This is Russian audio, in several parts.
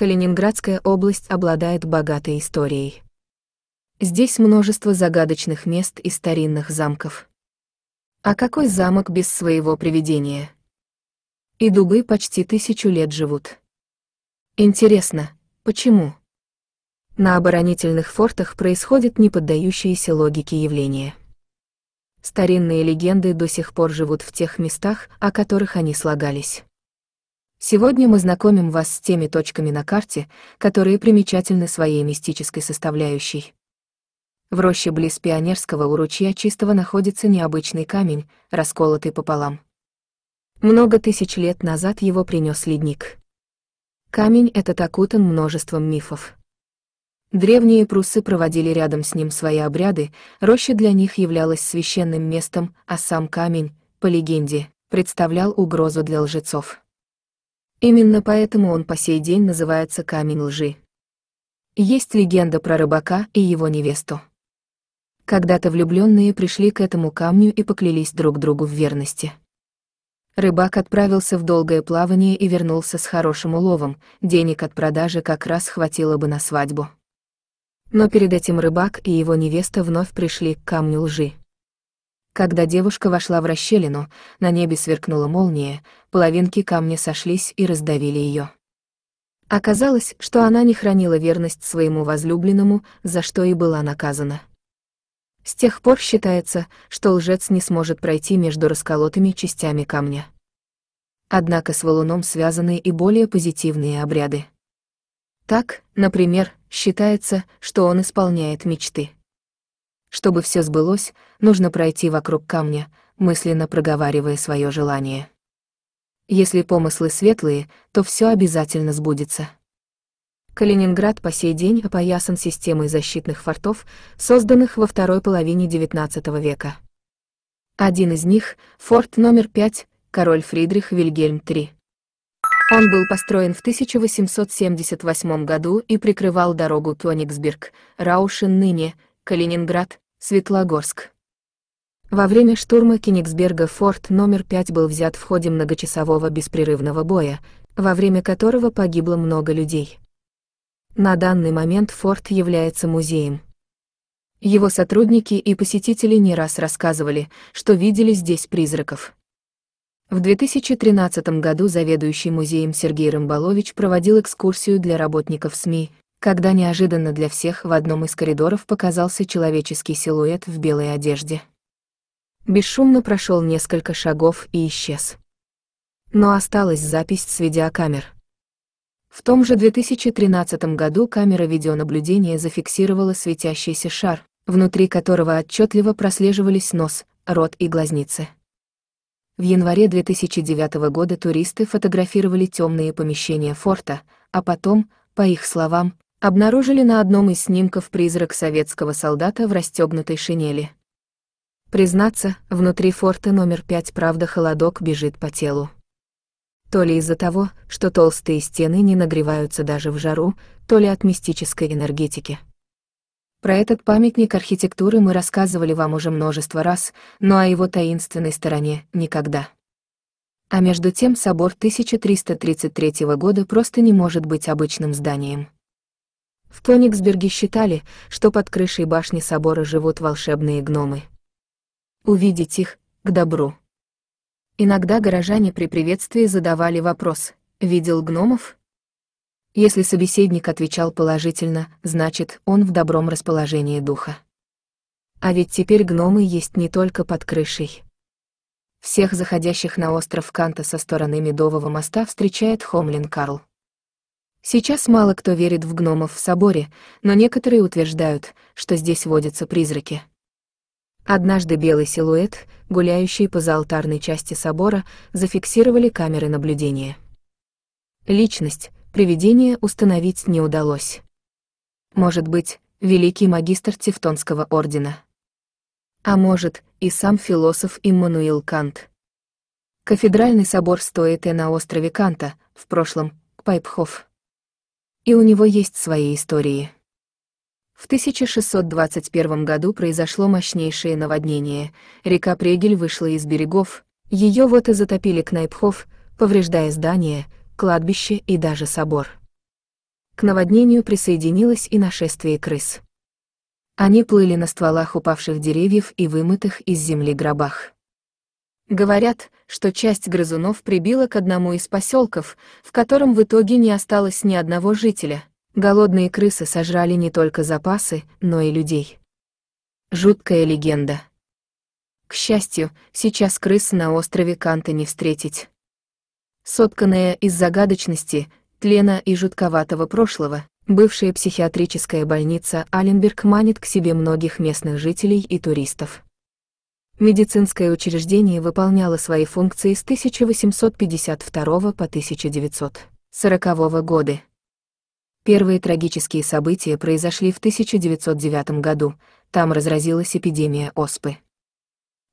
Калининградская область обладает богатой историей. Здесь множество загадочных мест и старинных замков. А какой замок без своего привидения? И дубы почти тысячу лет живут. Интересно, почему? На оборонительных фортах происходят неподдающиеся логике явления. Старинные легенды до сих пор живут в тех местах, о которых они слагались. Сегодня мы знакомим вас с теми точками на карте, которые примечательны своей мистической составляющей. В роще близ Пионерского у ручья Чистого находится необычный камень, расколотый пополам. Много тысяч лет назад его принес ледник. Камень этот окутан множеством мифов. Древние прусы проводили рядом с ним свои обряды, роща для них являлась священным местом, а сам камень, по легенде, представлял угрозу для лжецов. Именно поэтому он по сей день называется камень лжи. Есть легенда про рыбака и его невесту. Когда-то влюбленные пришли к этому камню и поклялись друг другу в верности. Рыбак отправился в долгое плавание и вернулся с хорошим уловом, денег от продажи как раз хватило бы на свадьбу. Но перед этим рыбак и его невеста вновь пришли к камню лжи. Когда девушка вошла в расщелину, на небе сверкнула молния, половинки камня сошлись и раздавили ее. Оказалось, что она не хранила верность своему возлюбленному, за что и была наказана. С тех пор считается, что лжец не сможет пройти между расколотыми частями камня. Однако с валуном связаны и более позитивные обряды. Так, например, считается, что он исполняет мечты. Чтобы все сбылось, нужно пройти вокруг камня, мысленно проговаривая свое желание. Если помыслы светлые, то все обязательно сбудется. Калининград по сей день опоясан системой защитных фортов, созданных во второй половине XIX века. Один из них — форт номер 5, король Фридрих Вильгельм III. Он был построен в 1878 году и прикрывал дорогу Кёнигсберг, Раушен ныне, Калининград, Светлогорск. Во время штурма Кенигсберга форт номер 5 был взят в ходе многочасового беспрерывного боя, во время которого погибло много людей. На данный момент форт является музеем. Его сотрудники и посетители не раз рассказывали, что видели здесь призраков. В 2013 году заведующий музеем Сергей Рымбалович проводил экскурсию для работников СМИ, когда неожиданно для всех в одном из коридоров показался человеческий силуэт в белой одежде. Бесшумно прошел несколько шагов и исчез. Но осталась запись с видеокамер. В том же 2013 году камера видеонаблюдения зафиксировала светящийся шар, внутри которого отчетливо прослеживались нос, рот и глазницы. В январе 2009 года туристы фотографировали темные помещения форта, а потом, по их словам, обнаружили на одном из снимков призрак советского солдата в расстегнутой шинели. Признаться, внутри форта номер пять правда холодок бежит по телу. То ли из-за того, что толстые стены не нагреваются даже в жару, то ли от мистической энергетики. Про этот памятник архитектуры мы рассказывали вам уже множество раз, но о его таинственной стороне — никогда. А между тем собор 1333 года просто не может быть обычным зданием. В Кёнигсберге считали, что под крышей башни собора живут волшебные гномы. Увидеть их — к добру. Иногда горожане при приветствии задавали вопрос «Видел гномов?» Если собеседник отвечал положительно, значит, он в добром расположении духа. А ведь теперь гномы есть не только под крышей. Всех заходящих на остров Канта со стороны Медового моста встречает Хомлин Карл. Сейчас мало кто верит в гномов в соборе, но некоторые утверждают, что здесь водятся призраки. Однажды белый силуэт, гуляющий по заалтарной части собора, зафиксировали камеры наблюдения. Личность, привидение установить не удалось. Может быть, великий магистр Тевтонского ордена. А может, и сам философ Иммануил Кант. Кафедральный собор стоит и на острове Канта, в прошлом, Пайпхоф. И у него есть свои истории. В 1621 году произошло мощнейшее наводнение, река Прегель вышла из берегов, ее вот и затопили Кнайпхов, повреждая здания, кладбище и даже собор. К наводнению присоединилось и нашествие крыс. Они плыли на стволах упавших деревьев и вымытых из земли гробах. Говорят, что часть грызунов прибила к одному из поселков, в котором в итоге не осталось ни одного жителя. Голодные крысы сожрали не только запасы, но и людей. Жуткая легенда. К счастью, сейчас крыс на острове Канта не встретить. Сотканная из загадочности, тлена и жутковатого прошлого, бывшая психиатрическая больница Аленберг манит к себе многих местных жителей и туристов медицинское учреждение выполняло свои функции с 1852 по 1940 годы. Первые трагические события произошли в 1909 году, там разразилась эпидемия оспы.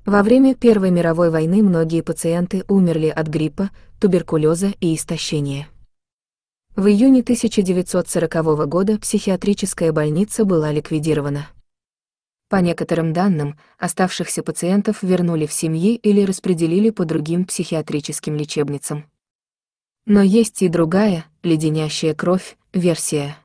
Во время Первой мировой войны многие пациенты умерли от гриппа, туберкулеза и истощения. В июне 1940 года психиатрическая больница была ликвидирована. По некоторым данным, оставшихся пациентов вернули в семьи или распределили по другим психиатрическим лечебницам. Но есть и другая, леденящая кровь, версия.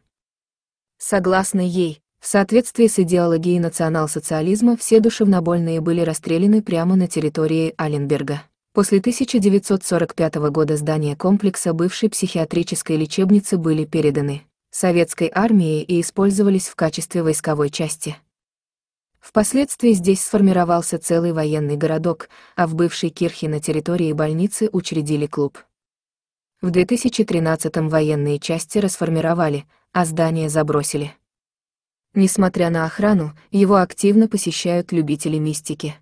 Согласно ей, в соответствии с идеологией национал-социализма все душевнобольные были расстреляны прямо на территории Аленберга. После 1945 года здания комплекса бывшей психиатрической лечебницы были переданы советской армии и использовались в качестве войсковой части. Впоследствии здесь сформировался целый военный городок, а в бывшей кирхе на территории больницы учредили клуб. В 2013-м военные части расформировали, а здание забросили. Несмотря на охрану, его активно посещают любители мистики.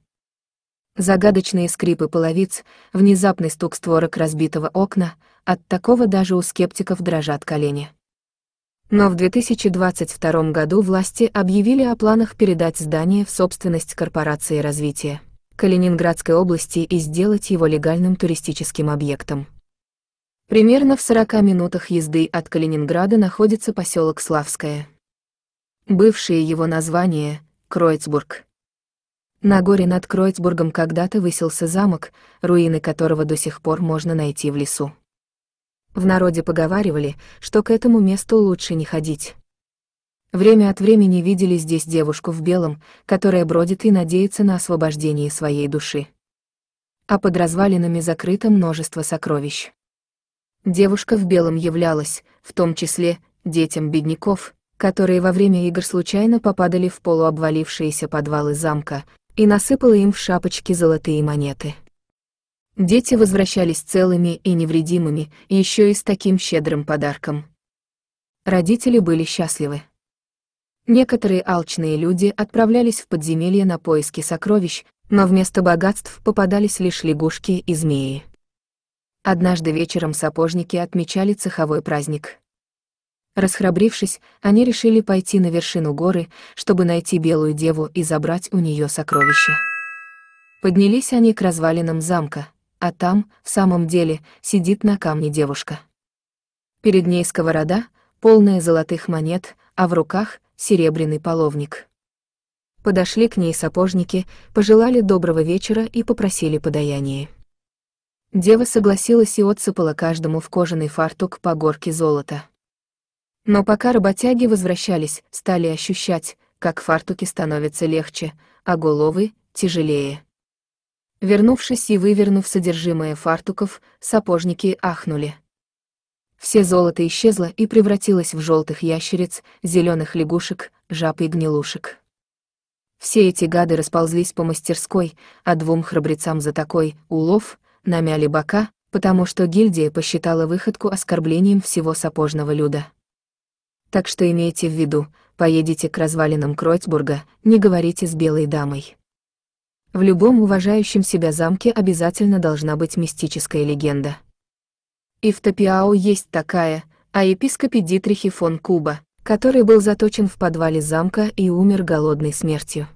Загадочные скрипы половиц, внезапный стук створок разбитого окна, от такого даже у скептиков дрожат колени. Но в 2022 году власти объявили о планах передать здание в собственность корпорации развития Калининградской области и сделать его легальным туристическим объектом. Примерно в 40 минутах езды от Калининграда находится поселок Славское. Бывшее его название – Кройцбург. На горе над Кройцбургом когда-то выселся замок, руины которого до сих пор можно найти в лесу. В народе поговаривали, что к этому месту лучше не ходить. Время от времени видели здесь девушку в белом, которая бродит и надеется на освобождение своей души. А под развалинами закрыто множество сокровищ. Девушка в белом являлась, в том числе, детям бедняков, которые во время игр случайно попадали в полуобвалившиеся подвалы замка, и насыпала им в шапочки золотые монеты. Дети возвращались целыми и невредимыми, еще и с таким щедрым подарком. Родители были счастливы. Некоторые алчные люди отправлялись в подземелье на поиски сокровищ, но вместо богатств попадались лишь лягушки и змеи. Однажды вечером сапожники отмечали цеховой праздник. Расхрабрившись, они решили пойти на вершину горы, чтобы найти белую деву и забрать у нее сокровища. Поднялись они к развалинам замка — а там, в самом деле, сидит на камне девушка. Перед ней сковорода, полная золотых монет, а в руках — серебряный половник. Подошли к ней сапожники, пожелали доброго вечера и попросили подаяние. Дева согласилась и отсыпала каждому в кожаный фартук по горке золота. Но пока работяги возвращались, стали ощущать, как фартуки становятся легче, а головы — тяжелее. Вернувшись и вывернув содержимое фартуков, сапожники ахнули. Все золото исчезло и превратилось в желтых ящериц, зеленых лягушек, жаб и гнилушек. Все эти гады расползлись по мастерской, а двум храбрецам за такой улов намяли бока, потому что гильдия посчитала выходку оскорблением всего сапожного люда. Так что имейте в виду, поедете к развалинам Кройцбурга, не говорите с белой дамой. В любом уважающем себя замке обязательно должна быть мистическая легенда. И в Топиао есть такая, о а епископе Дитрихе фон Куба, который был заточен в подвале замка и умер голодной смертью.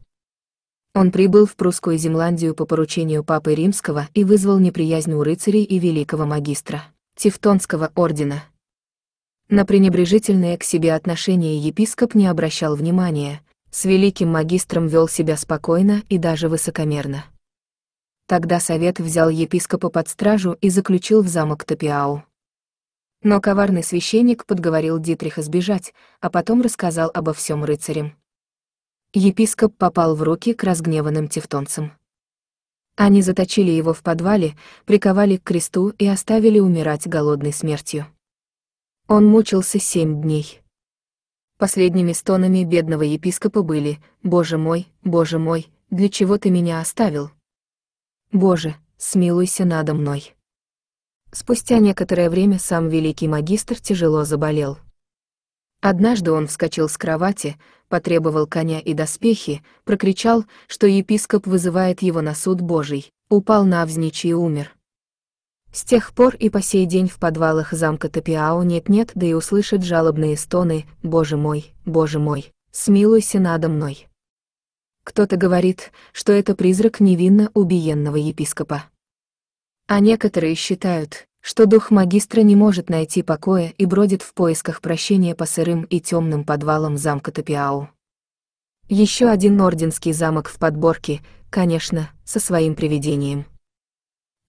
Он прибыл в прусскую Земландию по поручению Папы Римского и вызвал неприязнь у рыцарей и великого магистра, Тевтонского ордена. На пренебрежительное к себе отношение епископ не обращал внимания, с великим магистром вел себя спокойно и даже высокомерно. Тогда совет взял епископа под стражу и заключил в замок Топиау. Но коварный священник подговорил Дитриха сбежать, а потом рассказал обо всем рыцарям. Епископ попал в руки к разгневанным тевтонцам. Они заточили его в подвале, приковали к кресту и оставили умирать голодной смертью. Он мучился семь дней. Последними стонами бедного епископа были «Боже мой, Боже мой, для чего ты меня оставил?» «Боже, смилуйся надо мной». Спустя некоторое время сам великий магистр тяжело заболел. Однажды он вскочил с кровати, потребовал коня и доспехи, прокричал, что епископ вызывает его на суд Божий, упал навзничь и умер. С тех пор и по сей день в подвалах замка Топиао нет-нет, да и услышит жалобные стоны «Боже мой, боже мой, смилуйся надо мной». Кто-то говорит, что это призрак невинно убиенного епископа. А некоторые считают, что дух магистра не может найти покоя и бродит в поисках прощения по сырым и темным подвалам замка Топиау. Еще один орденский замок в подборке, конечно, со своим привидением.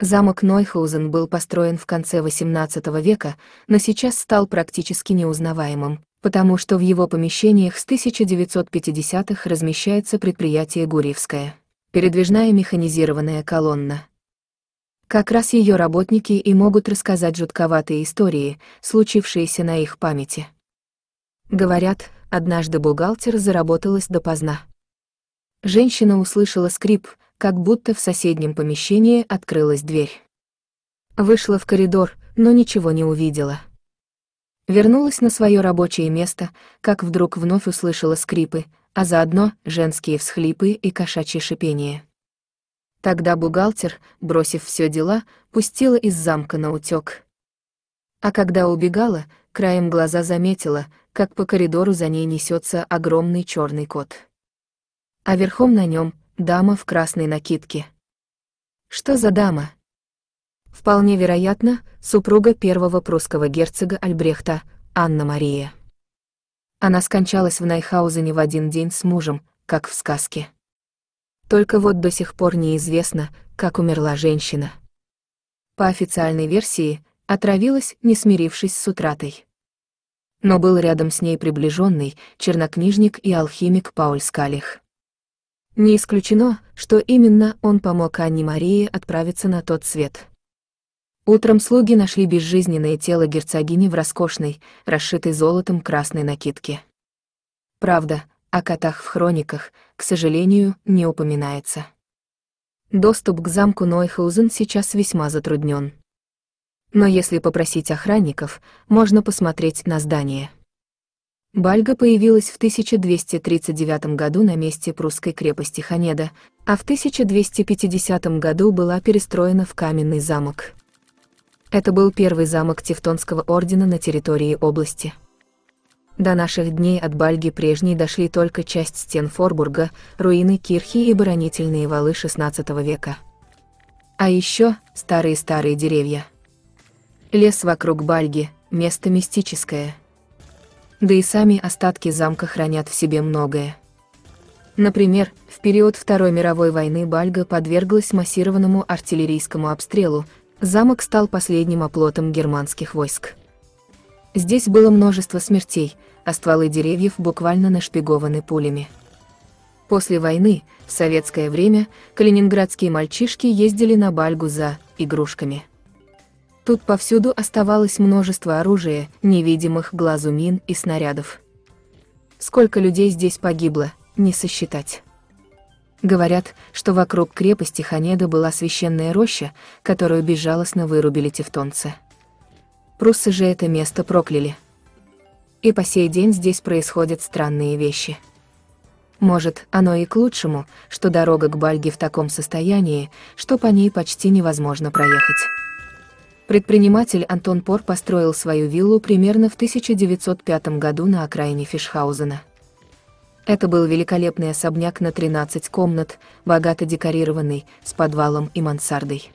Замок Нойхаузен был построен в конце XVIII века, но сейчас стал практически неузнаваемым, потому что в его помещениях с 1950-х размещается предприятие «Гурьевское» — передвижная механизированная колонна. Как раз ее работники и могут рассказать жутковатые истории, случившиеся на их памяти. Говорят, однажды бухгалтер заработалась допоздна. Женщина услышала скрип — как будто в соседнем помещении открылась дверь. Вышла в коридор, но ничего не увидела. Вернулась на свое рабочее место, как вдруг вновь услышала скрипы, а заодно женские всхлипы и кошачье шипение. Тогда бухгалтер, бросив все дела, пустила из замка на утёк. А когда убегала, краем глаза заметила, как по коридору за ней несется огромный черный кот. А верхом на нем Дама в красной накидке. Что за дама? Вполне вероятно, супруга первого прусского герцога Альбрехта, Анна-Мария. Она скончалась в Найхаузене в один день с мужем, как в сказке. Только вот до сих пор неизвестно, как умерла женщина. По официальной версии, отравилась, не смирившись с утратой. Но был рядом с ней приближенный чернокнижник и алхимик Пауль Скалих. Не исключено, что именно он помог Анне Марии отправиться на тот свет. Утром слуги нашли безжизненное тело герцогини в роскошной, расшитой золотом красной накидке. Правда, о котах в хрониках, к сожалению, не упоминается. Доступ к замку Нойхаузен сейчас весьма затруднен. Но если попросить охранников, можно посмотреть на здание. Бальга появилась в 1239 году на месте прусской крепости Ханеда, а в 1250 году была перестроена в каменный замок. Это был первый замок Тевтонского ордена на территории области. До наших дней от Бальги прежней дошли только часть стен Форбурга, руины кирхи и баронительные валы XVI века. А еще старые-старые деревья. Лес вокруг Бальги – место мистическое – да и сами остатки замка хранят в себе многое. Например, в период Второй мировой войны Бальга подверглась массированному артиллерийскому обстрелу, замок стал последним оплотом германских войск. Здесь было множество смертей, а стволы деревьев буквально нашпигованы пулями. После войны, в советское время, калининградские мальчишки ездили на Бальгу за игрушками. Тут повсюду оставалось множество оружия, невидимых глазу мин и снарядов. Сколько людей здесь погибло, не сосчитать. Говорят, что вокруг крепости Ханеда была священная роща, которую безжалостно вырубили тевтонцы. Пруссы же это место прокляли. И по сей день здесь происходят странные вещи. Может, оно и к лучшему, что дорога к Бальге в таком состоянии, что по ней почти невозможно проехать. Предприниматель Антон Пор построил свою виллу примерно в 1905 году на окраине Фишхаузена. Это был великолепный особняк на 13 комнат, богато декорированный, с подвалом и мансардой.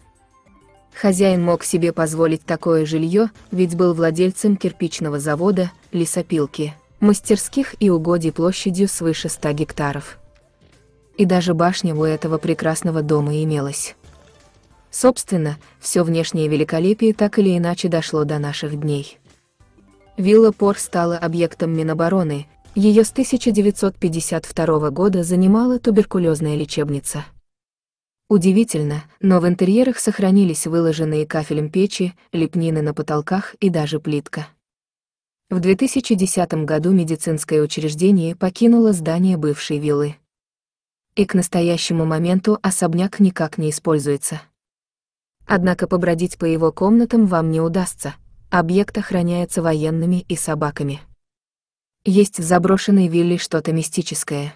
Хозяин мог себе позволить такое жилье, ведь был владельцем кирпичного завода, лесопилки, мастерских и угодий площадью свыше 100 гектаров. И даже башня у этого прекрасного дома имелась. Собственно, все внешнее великолепие так или иначе дошло до наших дней. Вилла Пор стала объектом Минобороны, ее с 1952 года занимала туберкулезная лечебница. Удивительно, но в интерьерах сохранились выложенные кафелем печи, лепнины на потолках и даже плитка. В 2010 году медицинское учреждение покинуло здание бывшей виллы. И к настоящему моменту особняк никак не используется. Однако побродить по его комнатам вам не удастся. Объект охраняется военными и собаками. Есть в заброшенной вилле что-то мистическое.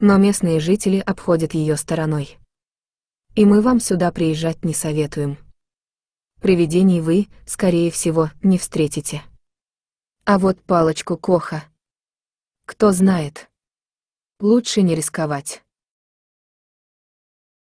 Но местные жители обходят ее стороной. И мы вам сюда приезжать не советуем. Привидений вы, скорее всего, не встретите. А вот палочку Коха. Кто знает. Лучше не рисковать.